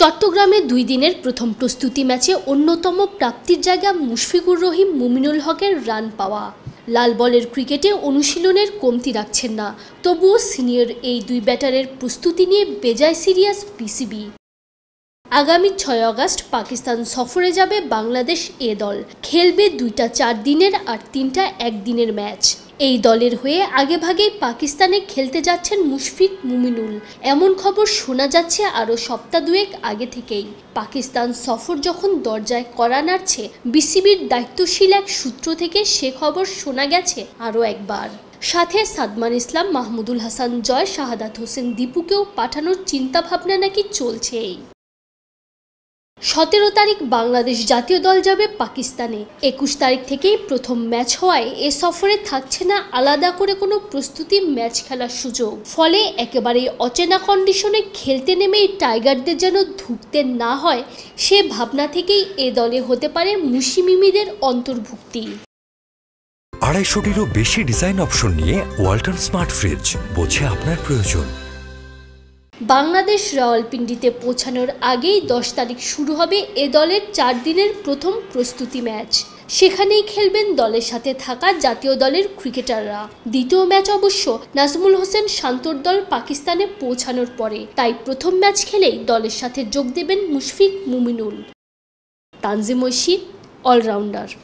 চট্টগ্রামে দুই দিনের প্রথম প্রস্তুতি ম্যাচে অন্যতম প্রাপ্তির জায়গা মুশফিকুর রহিম মুমিনুল হকের রান পাওয়া লাল বলের ক্রিকেটে অনুশীলনের কমতি রাখছেন না তবুও সিনিয়র এই দুই ব্যাটারের প্রস্তুতি নিয়ে বেজায় সিরিয়াস পিসিবি আগামী ছয় আগস্ট পাকিস্তান সফরে যাবে বাংলাদেশ এ দল খেলবে দুইটা চার দিনের আর তিনটা একদিনের ম্যাচ এই দলের হয়ে আগেভাগেই পাকিস্তানে খেলতে যাচ্ছেন মুশফিক মুমিনুল এমন খবর শোনা যাচ্ছে আরও সপ্তাহ দুয়েক আগে থেকেই পাকিস্তান সফর যখন দরজায় করা নাড়ছে বিসিবির দায়িত্বশীল এক সূত্র থেকে সে খবর শোনা গেছে আরও একবার সাথে সাদমান ইসলাম মাহমুদুল হাসান জয় শাহাদাত হোসেন দীপুকেও পাঠানোর চিন্তাভাবনা নাকি চলছেই সতেরো তারিখ বাংলাদেশ জাতীয় দল যাবে পাকিস্তানে একুশ তারিখ থেকেই প্রথম ম্যাচ হওয়ায় এ সফরে থাকছে না আলাদা করে কোনো প্রস্তুতি ম্যাচ খেলার সুযোগ ফলে একেবারেই অচেনা কন্ডিশনে খেলতে নেমেই টাইগারদের যেন ধুকতে না হয় সে ভাবনা থেকেই এ দলে হতে পারে মুসিমিমিদের অন্তর্ভুক্তি আড়াইশোটিরও বেশি ডিজাইন অপশন নিয়ে ওয়াল্টন স্মার্ট ফ্রিজ বোঝে আপনার প্রয়োজন বাংলাদেশ রাওয়ালপিন্ডিতে পৌঁছানোর আগেই দশ তারিখ শুরু হবে এ দলের চার দিনের প্রথম প্রস্তুতি ম্যাচ সেখানেই খেলবেন দলের সাথে থাকা জাতীয় দলের ক্রিকেটাররা দ্বিতীয় ম্যাচ অবশ্য নাজমুল হোসেন শান্তর দল পাকিস্তানে পৌঁছানোর পরে তাই প্রথম ম্যাচ খেলেই দলের সাথে যোগ দেবেন মুশফিক মুমিনুল তানজিম অলরাউন্ডার